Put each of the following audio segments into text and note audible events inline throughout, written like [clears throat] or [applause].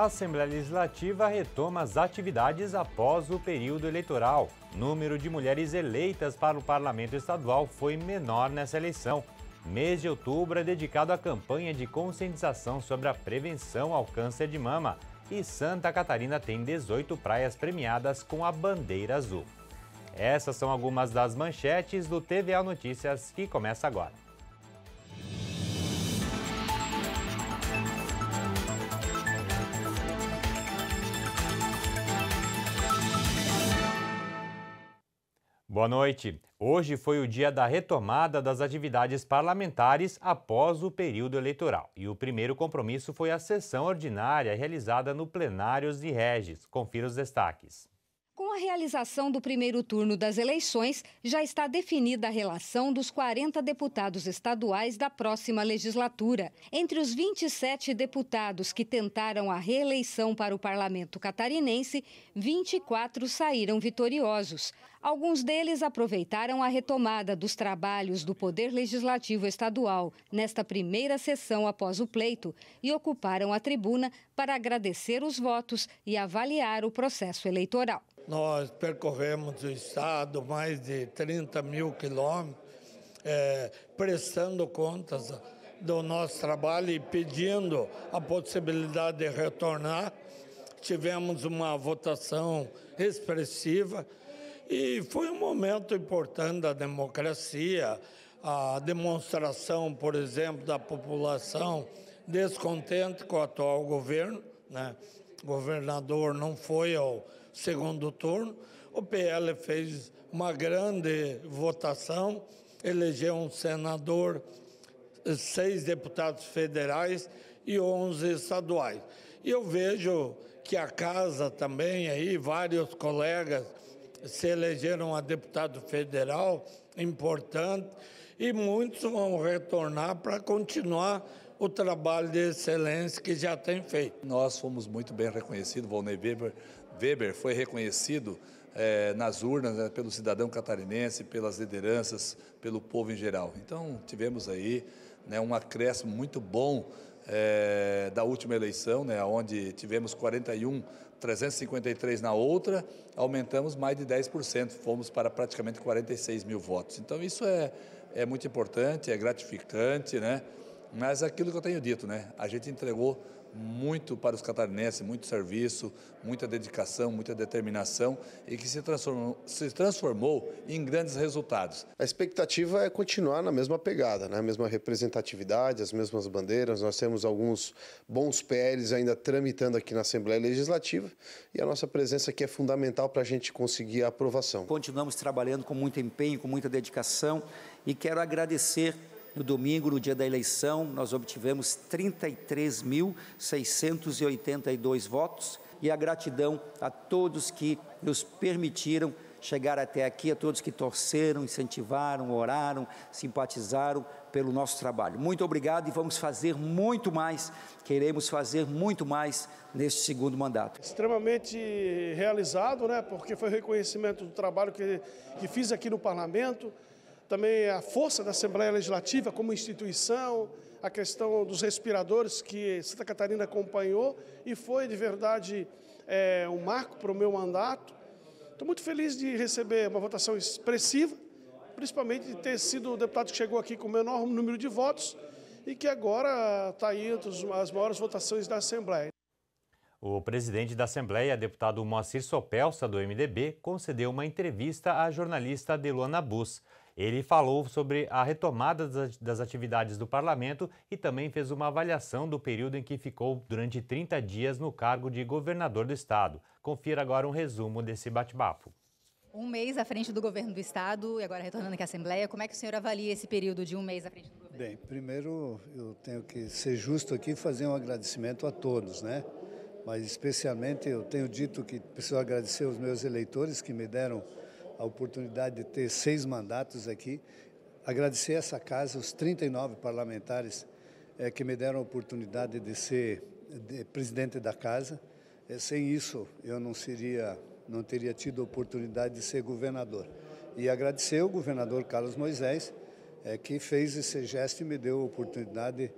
A Assembleia Legislativa retoma as atividades após o período eleitoral. O número de mulheres eleitas para o Parlamento Estadual foi menor nessa eleição. Mês de outubro é dedicado à campanha de conscientização sobre a prevenção ao câncer de mama e Santa Catarina tem 18 praias premiadas com a bandeira azul. Essas são algumas das manchetes do TVA Notícias que começa agora. Boa noite. Hoje foi o dia da retomada das atividades parlamentares após o período eleitoral. E o primeiro compromisso foi a sessão ordinária realizada no Plenários de Regis. Confira os destaques. Com a realização do primeiro turno das eleições, já está definida a relação dos 40 deputados estaduais da próxima legislatura. Entre os 27 deputados que tentaram a reeleição para o parlamento catarinense, 24 saíram vitoriosos. Alguns deles aproveitaram a retomada dos trabalhos do Poder Legislativo Estadual nesta primeira sessão após o pleito e ocuparam a tribuna para agradecer os votos e avaliar o processo eleitoral. Nós percorremos o estado mais de 30 mil quilômetros, é, prestando contas do nosso trabalho e pedindo a possibilidade de retornar. Tivemos uma votação expressiva. E foi um momento importante da democracia, a demonstração, por exemplo, da população descontente com o atual governo, né? O governador não foi ao segundo turno. O PL fez uma grande votação, elegeu um senador, seis deputados federais e onze estaduais. E eu vejo que a casa também aí vários colegas se elegeram a deputado federal importante e muitos vão retornar para continuar o trabalho de excelência que já tem feito. Nós fomos muito bem reconhecidos, Volney Weber, Weber foi reconhecido é, nas urnas né, pelo cidadão catarinense, pelas lideranças, pelo povo em geral. Então tivemos aí né, um acréscimo muito bom é, da última eleição, né, onde tivemos 41, 353 na outra, aumentamos mais de 10%, fomos para praticamente 46 mil votos. Então isso é, é muito importante, é gratificante, né? mas é aquilo que eu tenho dito, né? a gente entregou muito para os catarinenses, muito serviço, muita dedicação, muita determinação e que se transformou, se transformou em grandes resultados. A expectativa é continuar na mesma pegada, na né? mesma representatividade, as mesmas bandeiras. Nós temos alguns bons PLs ainda tramitando aqui na Assembleia Legislativa e a nossa presença aqui é fundamental para a gente conseguir a aprovação. Continuamos trabalhando com muito empenho, com muita dedicação e quero agradecer no domingo, no dia da eleição, nós obtivemos 33.682 votos e a gratidão a todos que nos permitiram chegar até aqui, a todos que torceram, incentivaram, oraram, simpatizaram pelo nosso trabalho. Muito obrigado e vamos fazer muito mais, queremos fazer muito mais neste segundo mandato. Extremamente realizado, né? Porque foi reconhecimento do trabalho que, que fiz aqui no parlamento também a força da Assembleia Legislativa como instituição, a questão dos respiradores que Santa Catarina acompanhou e foi de verdade é, um marco para o meu mandato. Estou muito feliz de receber uma votação expressiva, principalmente de ter sido o deputado que chegou aqui com o menor número de votos e que agora está aí entre as maiores votações da Assembleia. O presidente da Assembleia, deputado Moacir Sopelsa, do MDB, concedeu uma entrevista à jornalista Deluana Bus. Ele falou sobre a retomada das atividades do parlamento e também fez uma avaliação do período em que ficou durante 30 dias no cargo de governador do estado. Confira agora um resumo desse bate-papo. Um mês à frente do governo do estado e agora retornando aqui à Assembleia, como é que o senhor avalia esse período de um mês à frente do governo? Bem, primeiro eu tenho que ser justo aqui e fazer um agradecimento a todos, né? Mas especialmente eu tenho dito que preciso agradecer os meus eleitores que me deram a oportunidade de ter seis mandatos aqui. Agradecer essa casa, os 39 parlamentares é, que me deram a oportunidade de ser de presidente da casa. É, sem isso, eu não seria, não teria tido a oportunidade de ser governador. E agradecer o governador Carlos Moisés, é, que fez esse gesto e me deu a oportunidade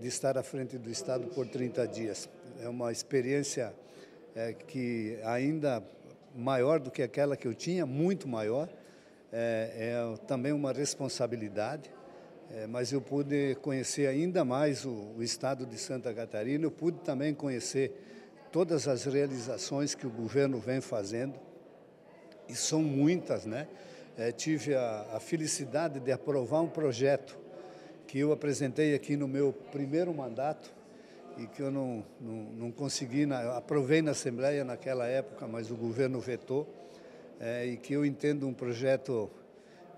de estar à frente do Estado por 30 dias. É uma experiência que ainda maior do que aquela que eu tinha, muito maior. É, é também uma responsabilidade, é, mas eu pude conhecer ainda mais o, o, estado de Santa Catarina, eu pude também conhecer todas as realizações que o governo vem fazendo, e são muitas, né? É, tive a, a felicidade de aprovar um projeto que eu apresentei aqui no meu primeiro mandato, e que eu não, não, não consegui, aprovei na Assembleia naquela época, mas o governo vetou, é, e que eu entendo um projeto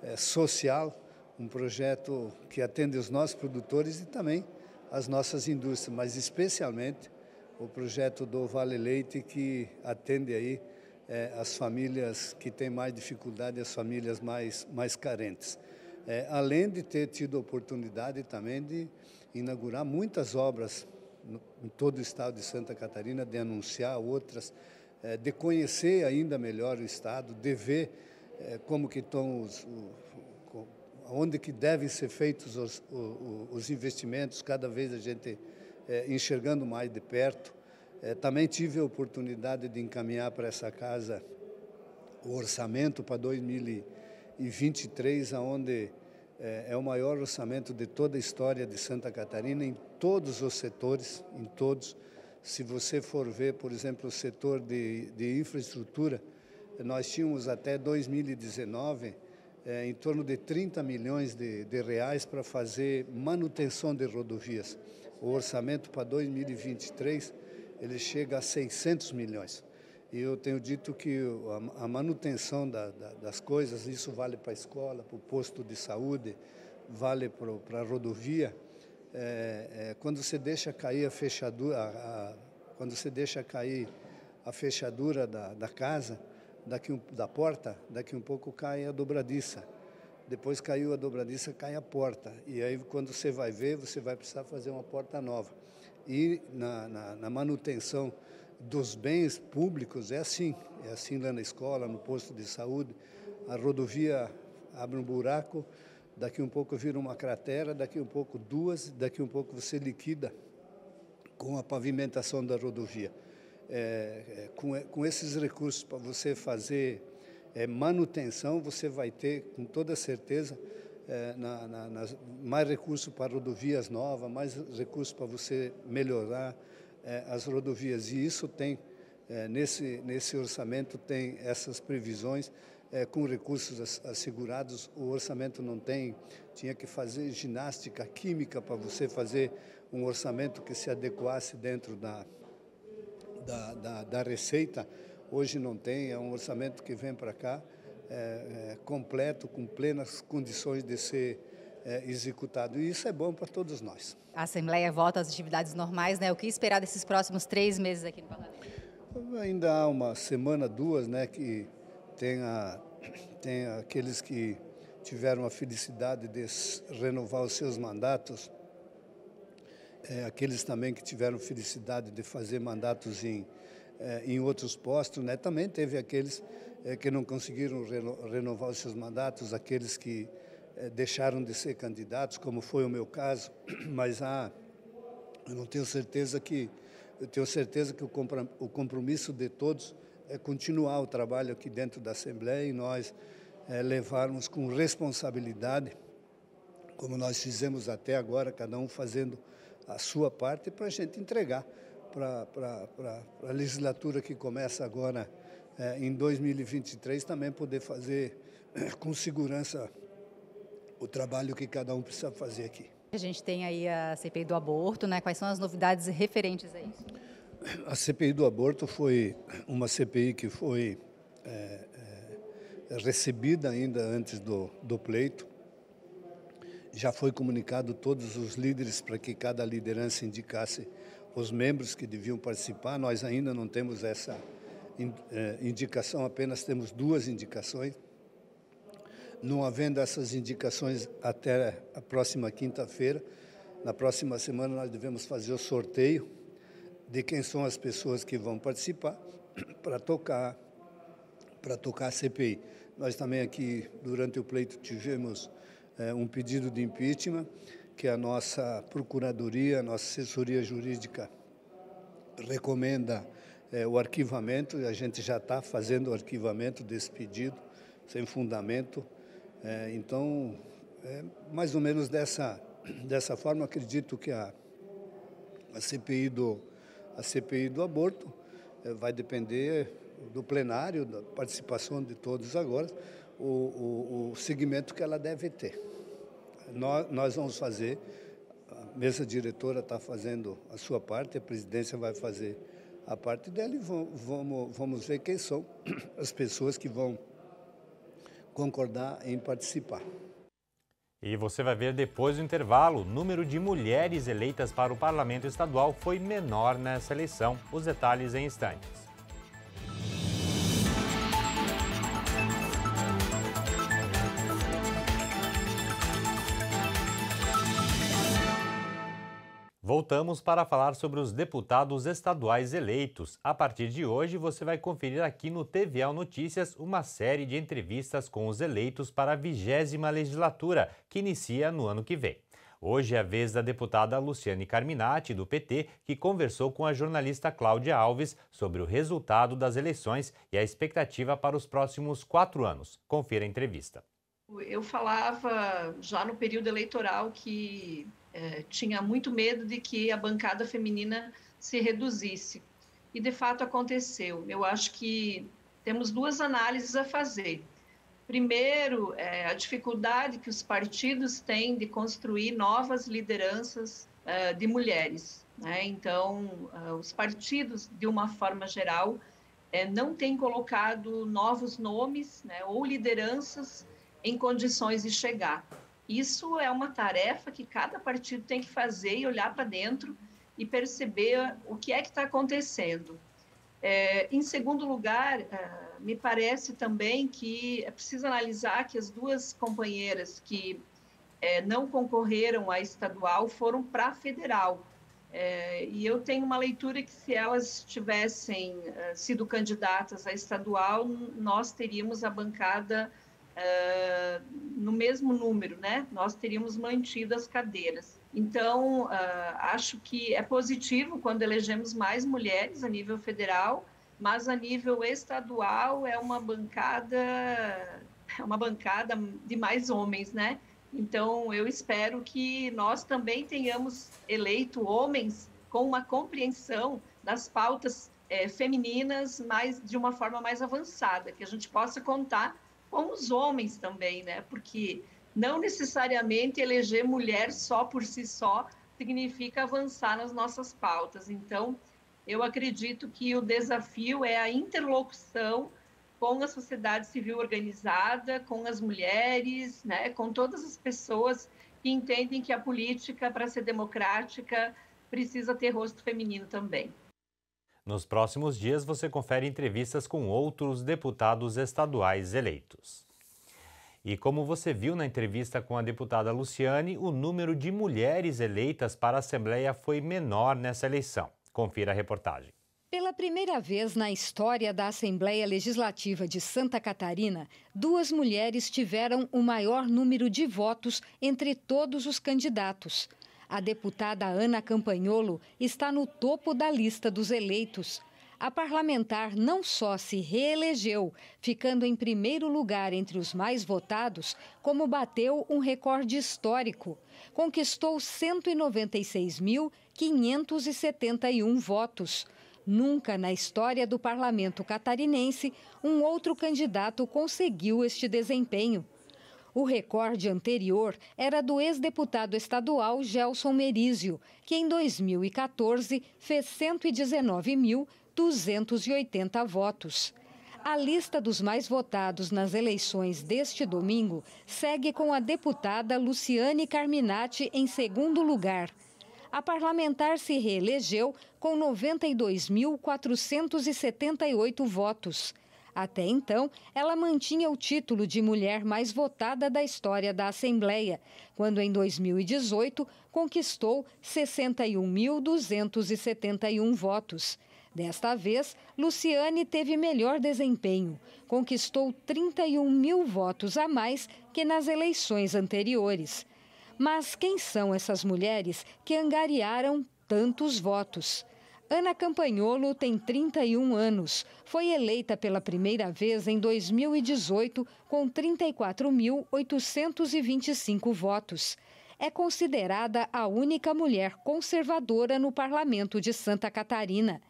é, social, um projeto que atende os nossos produtores e também as nossas indústrias, mas especialmente o projeto do Vale Leite que atende aí é, as famílias que têm mais dificuldade, as famílias mais, mais carentes. É, além de ter tido a oportunidade também de inaugurar muitas obras em todo o estado de Santa Catarina, de anunciar outras, eh, de conhecer ainda melhor o estado, de ver eh, como que estão os, onde que devem ser feitos os, os investimentos, cada vez a gente eh, enxergando mais de perto. Também tive a oportunidade de encaminhar para essa casa o orçamento para 2023, aonde é, é o maior orçamento de toda a história de Santa Catarina em todos os setores, em todos. Se você for ver, por exemplo, o setor de, de infraestrutura, nós tínhamos até 2019 é, em torno de 30 milhões de, de reais para fazer manutenção de rodovias. O orçamento para 2023 ele chega a 600 milhões. Eu tenho dito que a manutenção da, da, das coisas, isso vale para a escola, para o posto de saúde, vale para a rodovia. É, é, quando você deixa cair a fechadura, a, a, quando você deixa cair a fechadura da, da casa, daqui um, da porta, daqui um pouco cai a dobradiça. Depois caiu a dobradiça, cai a porta. E aí, quando você vai ver, você vai precisar fazer uma porta nova. E na, na, na manutenção dos bens públicos é assim. É assim lá na escola, no posto de saúde. A rodovia abre um buraco, daqui um pouco vira uma cratera, daqui um pouco duas, daqui um pouco você liquida com a pavimentação da rodovia. É, é com, é, com, esses recursos para você fazer é, manutenção, você vai ter, com toda certeza, é, na, na, nas, mais recursos para rodovias novas, mais recursos para você melhorar é, as rodovias. E isso tem, é, nesse, nesse orçamento, tem essas previsões é, com recursos assegurados. O orçamento não tem, tinha que fazer ginástica química para você fazer um orçamento que se adequasse dentro da, da, da, da receita. Hoje não tem, é um orçamento que vem para cá completo, com plenas condições de ser é, executado. E isso é bom para todos nós. A Assembleia volta às atividades normais, né? O que esperar desses próximos três meses aqui no Parlamento? Ainda há uma semana, duas, né, que tem, a, tem aqueles que tiveram a felicidade de renovar os seus mandatos, é, aqueles também que tiveram felicidade de fazer mandatos em, é, em outros postos, né, também teve aqueles é, que não conseguiram reno, renovar os seus mandatos, aqueles que eh, deixaram de ser candidatos, como foi o meu caso, [clears throat] mas há, eu não tenho certeza que, eu tenho certeza que o compromisso de todos é continuar o trabalho aqui dentro da Assembleia e nós é, levarmos com responsabilidade, como nós fizemos até agora, cada um fazendo a sua parte para a gente entregar para a legislatura que começa agora é, em 2023 também poder fazer [clears throat] com segurança o trabalho que cada um precisa fazer aqui. A gente tem aí a CPI do aborto, né? Quais são as novidades referentes a isso? A CPI do aborto foi uma CPI que foi é, é, recebida ainda antes do, do pleito. Já foi comunicado todos os líderes para que cada liderança indicasse os membros que deviam participar. Nós ainda não temos essa é, indicação, apenas temos duas indicações não havendo essas indicações até a próxima quinta-feira, na próxima semana nós devemos fazer o sorteio de quem são as pessoas que vão participar [clears throat] para tocar para tocar a CPI. Nós também aqui durante o pleito tivemos é, um pedido de impeachment que a nossa procuradoria, a nossa assessoria jurídica recomenda é, o arquivamento. E a gente já está fazendo o arquivamento desse pedido sem fundamento. É, então, é, mais ou menos dessa, dessa forma, acredito que a, a, CPI, do, a CPI do aborto é, vai depender do plenário, da participação de todos agora, o, o, o segmento que ela deve ter. Nós, nós vamos fazer, a mesa diretora está fazendo a sua parte, a presidência vai fazer a parte dela e vamos, vamos, vamos ver quem são as pessoas que vão concordar em participar. E você vai ver depois do intervalo, o número de mulheres eleitas para o parlamento estadual foi menor nessa eleição. Os detalhes em instantes. Voltamos para falar sobre os deputados estaduais eleitos. A partir de hoje, você vai conferir aqui no TVL Notícias uma série de entrevistas com os eleitos para a vigésima legislatura, que inicia no ano que vem. Hoje é a vez da deputada Luciane Carminati, do PT, que conversou com a jornalista Cláudia Alves sobre o resultado das eleições e a expectativa para os próximos quatro anos. Confira a entrevista. Eu falava já no período eleitoral que é, tinha muito medo de que a bancada feminina se reduzisse. E de fato aconteceu. Eu acho que temos duas análises a fazer. Primeiro, é, a dificuldade que os partidos têm de construir novas lideranças é, de mulheres. Né? Então, os partidos, de uma forma geral, não têm colocado novos nomes né, ou lideranças em condições de chegar. Isso é uma tarefa que cada partido tem que fazer e olhar para dentro e perceber o que é que está acontecendo. É, em segundo lugar, é, me parece também que é preciso analisar que as duas companheiras que é, não concorreram à estadual foram para a federal. É, e eu tenho uma leitura que se elas tivessem é, sido candidatas à estadual, nós teríamos a bancada uh, no mesmo número, né? Nós teríamos mantido as cadeiras. Então, uh, acho que é positivo quando elegemos mais mulheres a nível federal, mas a nível estadual é uma bancada é uma bancada de mais homens, né? Então, eu espero que nós também tenhamos eleito homens com uma compreensão das pautas é, femininas mais de uma forma mais avançada, que a gente possa contar com os homens também, né? Porque não necessariamente eleger mulher só por si só significa avançar nas nossas pautas. Então, eu acredito que o desafio é a interlocução com a sociedade civil organizada, com as mulheres, né, com todas as pessoas que entendem que a política, para ser democrática, precisa ter rosto feminino também. Nos próximos dias, você confere entrevistas com outros deputados estaduais eleitos. E como você viu na entrevista com a deputada Luciane, o número de mulheres eleitas para a Assembleia foi menor nessa eleição. Confira a reportagem. Pela primeira vez na história da Assembleia Legislativa de Santa Catarina, duas mulheres tiveram o maior número de votos entre todos os candidatos. A deputada Ana Campanholo está no topo da lista dos eleitos. A parlamentar não só se reelegeu, ficando em primeiro lugar entre os mais votados, como bateu um recorde histórico. Conquistou 196.571 votos. Nunca na história do parlamento catarinense um outro candidato conseguiu este desempenho. O recorde anterior era do ex-deputado estadual Gelson Merizio, que em 2014 fez 119.280 votos. A lista dos mais votados nas eleições deste domingo segue com a deputada Luciane Carminati em segundo lugar. A parlamentar se reelegeu com 92.478 votos. Até então, ela mantinha o título de mulher mais votada da história da Assembleia, quando em 2018 conquistou 61.271 votos. Desta vez, Luciane teve melhor desempenho. Conquistou 31 mil votos a mais que nas eleições anteriores. Mas quem são essas mulheres que angariaram tantos votos? Ana Campanholo tem 31 anos. Foi eleita pela primeira vez em 2018 com 34.825 votos. É considerada a única mulher conservadora no parlamento de Santa Catarina.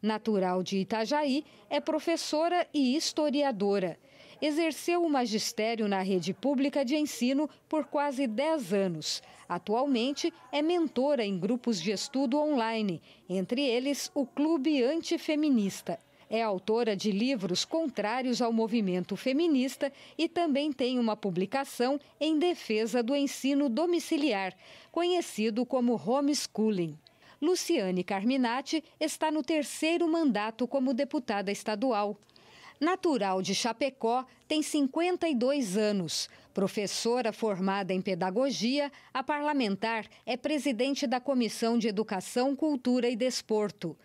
Natural de Itajaí, é professora e historiadora exerceu o magistério na rede pública de ensino por quase 10 anos. Atualmente, é mentora em grupos de estudo online, entre eles o Clube Antifeminista. É autora de livros contrários ao movimento feminista e também tem uma publicação em defesa do ensino domiciliar, conhecido como homeschooling. Luciane Carminati está no terceiro mandato como deputada estadual. Natural de Chapecó, tem 52 anos. Professora formada em pedagogia, a parlamentar é presidente da Comissão de Educação, Cultura e Desporto.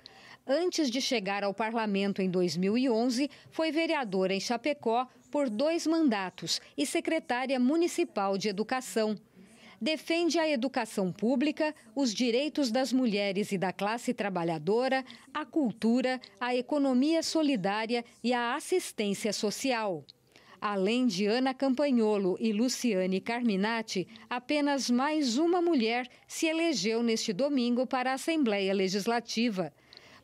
Antes de chegar ao parlamento em 2011, foi vereadora em Chapecó por dois mandatos e secretária municipal de Educação defende a educação pública, os direitos das mulheres e da classe trabalhadora, a cultura, a economia solidária e a assistência social. Além de Ana Campagnolo e Luciane Carminati, apenas mais uma mulher se elegeu neste domingo para a Assembleia Legislativa.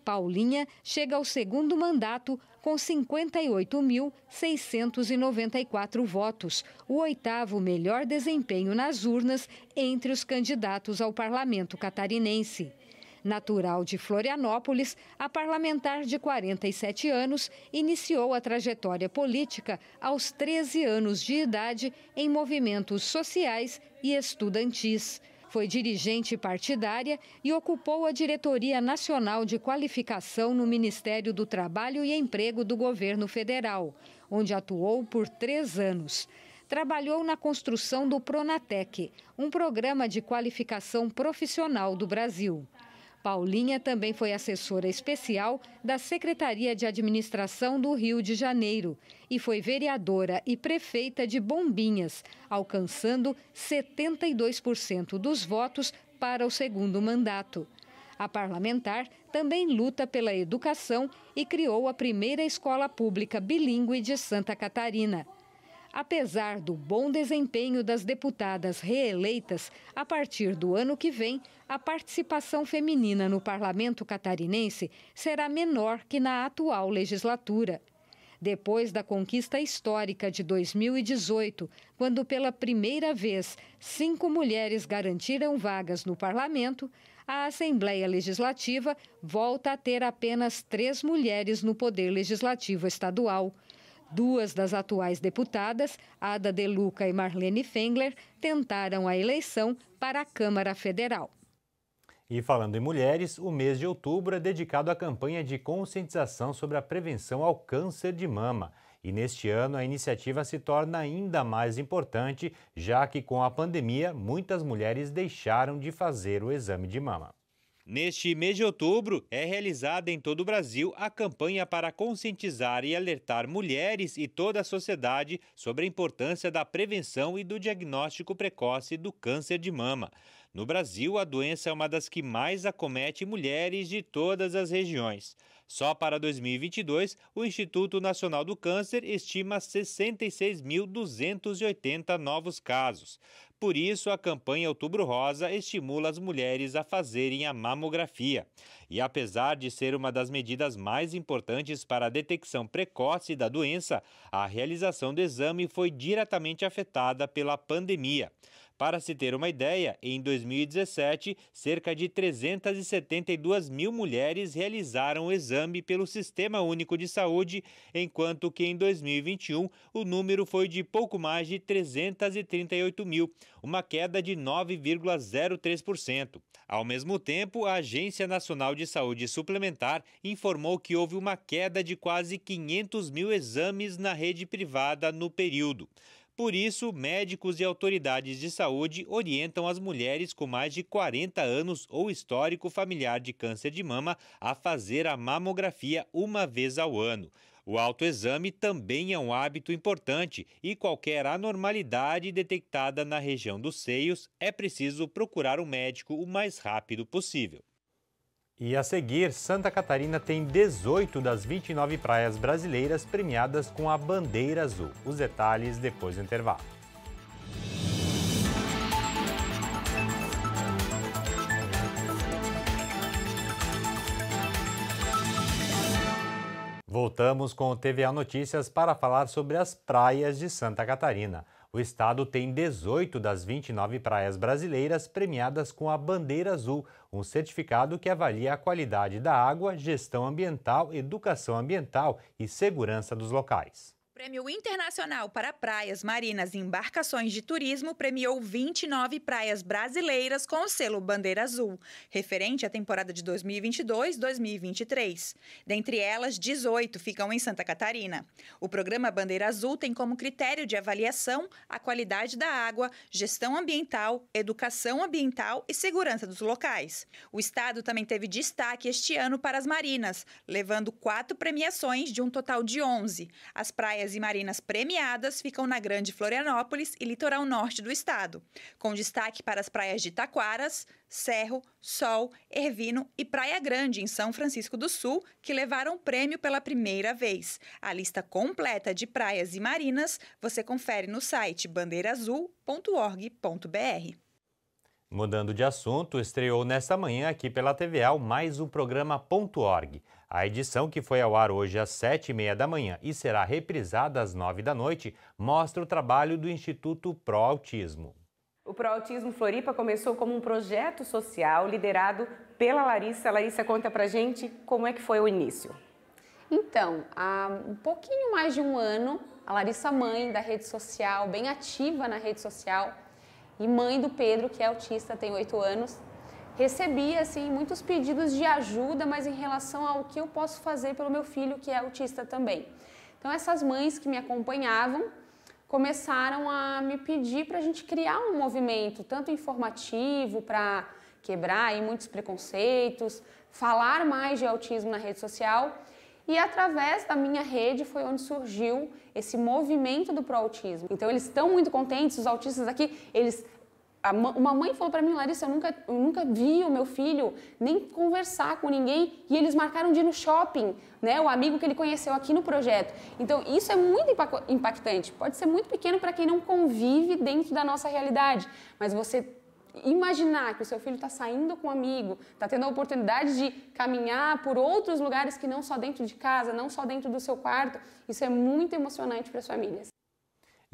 Paulinha chega ao segundo mandato com 58.694 votos, o oitavo melhor desempenho nas urnas entre os candidatos ao parlamento catarinense. Natural de Florianópolis, a parlamentar de 47 anos iniciou a trajetória política aos 13 anos de idade em movimentos sociais e estudantis. Foi dirigente partidária e ocupou a Diretoria Nacional de Qualificação no Ministério do Trabalho e Emprego do Governo Federal, onde atuou por três anos trabalhou na construção do Pronatec, um programa de qualificação profissional do Brasil. Paulinha também foi assessora especial da Secretaria de Administração do Rio de Janeiro e foi vereadora e prefeita de Bombinhas, alcançando 72% dos votos para o segundo mandato. A parlamentar também luta pela educação e criou a primeira escola pública bilíngue de Santa Catarina. Apesar do bom desempenho das deputadas reeleitas, a partir do ano que vem, a participação feminina no parlamento catarinense será menor que na atual legislatura. Depois da conquista histórica de 2018, quando pela primeira vez cinco mulheres garantiram vagas no parlamento, a Assembleia Legislativa volta a ter apenas três mulheres no Poder Legislativo Estadual. Duas das atuais deputadas, Ada Deluca e Marlene Fengler, tentaram a eleição para a Câmara Federal. E falando em mulheres, o mês de outubro é dedicado à campanha de conscientização sobre a prevenção ao câncer de mama. E neste ano a iniciativa se torna ainda mais importante, já que com a pandemia muitas mulheres deixaram de fazer o exame de mama. Neste mês de outubro, é realizada em todo o Brasil a campanha para conscientizar e alertar mulheres e toda a sociedade sobre a importância da prevenção e do diagnóstico precoce do câncer de mama. No Brasil, a doença é uma das que mais acomete mulheres de todas as regiões. Só para 2022, o Instituto Nacional do Câncer estima 66.280 novos casos. Por isso, a campanha Outubro Rosa estimula as mulheres a fazerem a mamografia. E apesar de ser uma das medidas mais importantes para a detecção precoce da doença, a realização do exame foi diretamente afetada pela pandemia. Para se ter uma ideia, em 2017, cerca de 372 mil mulheres realizaram o exame pelo Sistema Único de Saúde, enquanto que em 2021 o número foi de pouco mais de 338 mil, uma queda de 9,03%. Ao mesmo tempo, a Agência Nacional de Saúde Suplementar informou que houve uma queda de quase 500 mil exames na rede privada no período. Por isso, médicos e autoridades de saúde orientam as mulheres com mais de 40 anos ou histórico familiar de câncer de mama a fazer a mamografia uma vez ao ano. O autoexame também é um hábito importante e qualquer anormalidade detectada na região dos seios é preciso procurar um médico o mais rápido possível. E a seguir, Santa Catarina tem 18 das 29 praias brasileiras premiadas com a bandeira azul. Os detalhes depois do intervalo. Voltamos com o TVA Notícias para falar sobre as praias de Santa Catarina. O estado tem 18 das 29 praias brasileiras premiadas com a Bandeira Azul, um certificado que avalia a qualidade da água, gestão ambiental, educação ambiental e segurança dos locais. Prêmio Internacional para Praias, Marinas e Embarcações de Turismo premiou 29 praias brasileiras com o selo Bandeira Azul, referente à temporada de 2022-2023. Dentre elas, 18 ficam em Santa Catarina. O programa Bandeira Azul tem como critério de avaliação a qualidade da água, gestão ambiental, educação ambiental e segurança dos locais. O estado também teve destaque este ano para as marinas, levando quatro premiações de um total de 11. As praias praias e marinas premiadas ficam na Grande Florianópolis e litoral norte do estado, com destaque para as praias de Taquaras, Cerro, Sol, Ervino e Praia Grande, em São Francisco do Sul, que levaram o prêmio pela primeira vez. A lista completa de praias e marinas você confere no site bandeiraazul.org.br. Mudando de assunto, estreou nesta manhã aqui pela TVA mais o programa .org. A edição, que foi ao ar hoje às sete e meia da manhã e será reprisada às nove da noite, mostra o trabalho do Instituto Pro Autismo. O Pro Autismo Floripa começou como um projeto social liderado pela Larissa. Larissa, conta pra gente como é que foi o início. Então, há um pouquinho mais de um ano, a Larissa, mãe da rede social, bem ativa na rede social, e mãe do Pedro, que é autista, tem oito anos, recebia assim muitos pedidos de ajuda, mas em relação ao que eu posso fazer pelo meu filho que é autista também. Então essas mães que me acompanhavam começaram a me pedir para a gente criar um movimento tanto informativo para quebrar aí muitos preconceitos, falar mais de autismo na rede social. E através da minha rede foi onde surgiu esse movimento do Pro Autismo. Então eles estão muito contentes, os autistas aqui, eles uma mãe falou para mim, Larissa, eu nunca, eu nunca vi o meu filho nem conversar com ninguém e eles marcaram de ir no shopping, né? O amigo que ele conheceu aqui no projeto. Então, isso é muito impactante. Pode ser muito pequeno para quem não convive dentro da nossa realidade, mas você imaginar que o seu filho está saindo com um amigo, está tendo a oportunidade de caminhar por outros lugares que não só dentro de casa, não só dentro do seu quarto, isso é muito emocionante para as famílias.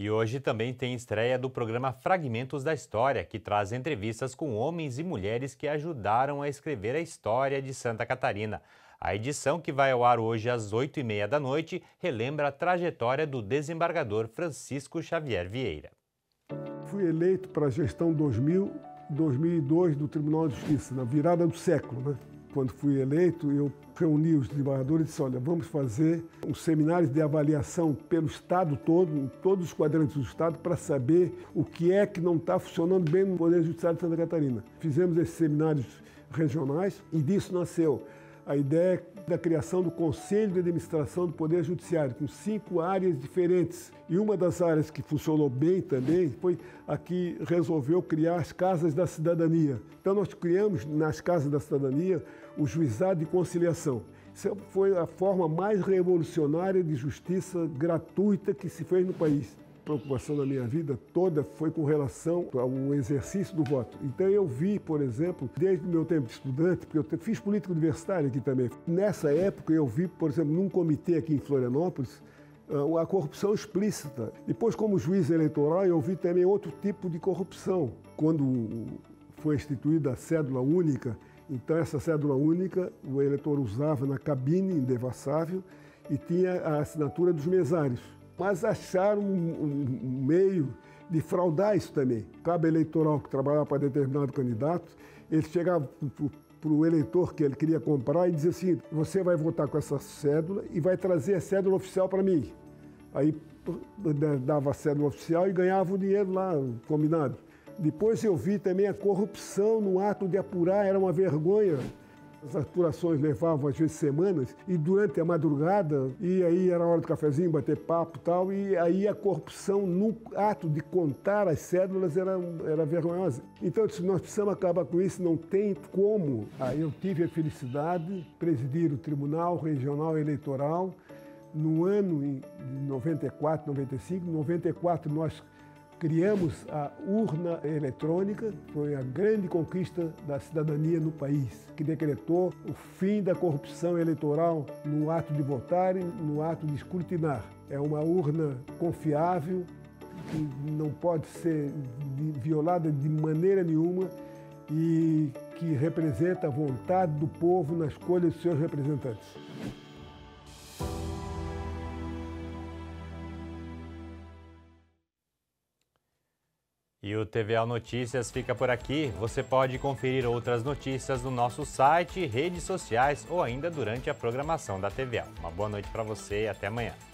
E hoje também tem estreia do programa Fragmentos da História, que traz entrevistas com homens e mulheres que ajudaram a escrever a história de Santa Catarina. A edição, que vai ao ar hoje às 8h30 da noite, relembra a trajetória do desembargador Francisco Xavier Vieira. Fui eleito para a gestão 2000, 2002 do Tribunal de Justiça, na virada do século. Né? Quando fui eleito, eu reunir os desembargadores e disse, olha, vamos fazer um seminário de avaliação pelo Estado todo, em todos os quadrantes do Estado, para saber o que é que não está funcionando bem no Poder Judiciário de Santa Catarina. Fizemos esses seminários regionais e disso nasceu a ideia da criação do Conselho de Administração do Poder Judiciário, com cinco áreas diferentes. E uma das áreas que funcionou bem também foi a que resolveu criar as Casas da Cidadania. Então, nós criamos nas Casas da Cidadania o Juizado de Conciliação. Isso foi a forma mais revolucionária de justiça gratuita que se fez no país preocupação da minha vida toda foi com relação ao exercício do voto. Então eu vi, por exemplo, desde o meu tempo de estudante, porque eu fiz política universitária aqui também. Nessa época eu vi, por exemplo, num comitê aqui em Florianópolis, ah, a corrupção explícita. Depois, como juiz eleitoral, eu vi também outro tipo de corrupção. Quando foi instituída a cédula única, então essa cédula única o eleitor usava na cabine indevassável e tinha a assinatura dos mesários mas acharam um, um meio de fraudar isso também. Cabo eleitoral que trabalhava para determinado candidato, ele chegava para o eleitor que ele queria comprar e dizia assim: você vai votar com essa cédula e vai trazer a cédula oficial para mim. Aí dava a cédula oficial e ganhava o dinheiro lá combinado. Depois eu vi também a corrupção no ato de apurar, era uma vergonha. As aturações levavam às vezes semanas e durante a madrugada, e aí era hora do cafezinho, bater papo e tal, e aí a corrupção no ato de contar as cédulas era, era vergonhosa. Então eu disse, nós precisamos acabar com isso, não tem como. Aí eu tive a felicidade de presidir o Tribunal Regional Eleitoral no ano de 94, 95. Em 94 nós Criamos a urna eletrônica, foi a grande conquista da cidadania no país, que decretou o fim da corrupção eleitoral no ato de votar e no ato de escrutinar. É uma urna confiável, que não pode ser violada de maneira nenhuma e que representa a vontade do povo na escolha dos seus representantes. E o TVA Notícias fica por aqui. Você pode conferir outras notícias no nosso site, redes sociais ou ainda durante a programação da TVA. Uma boa noite para você e até amanhã.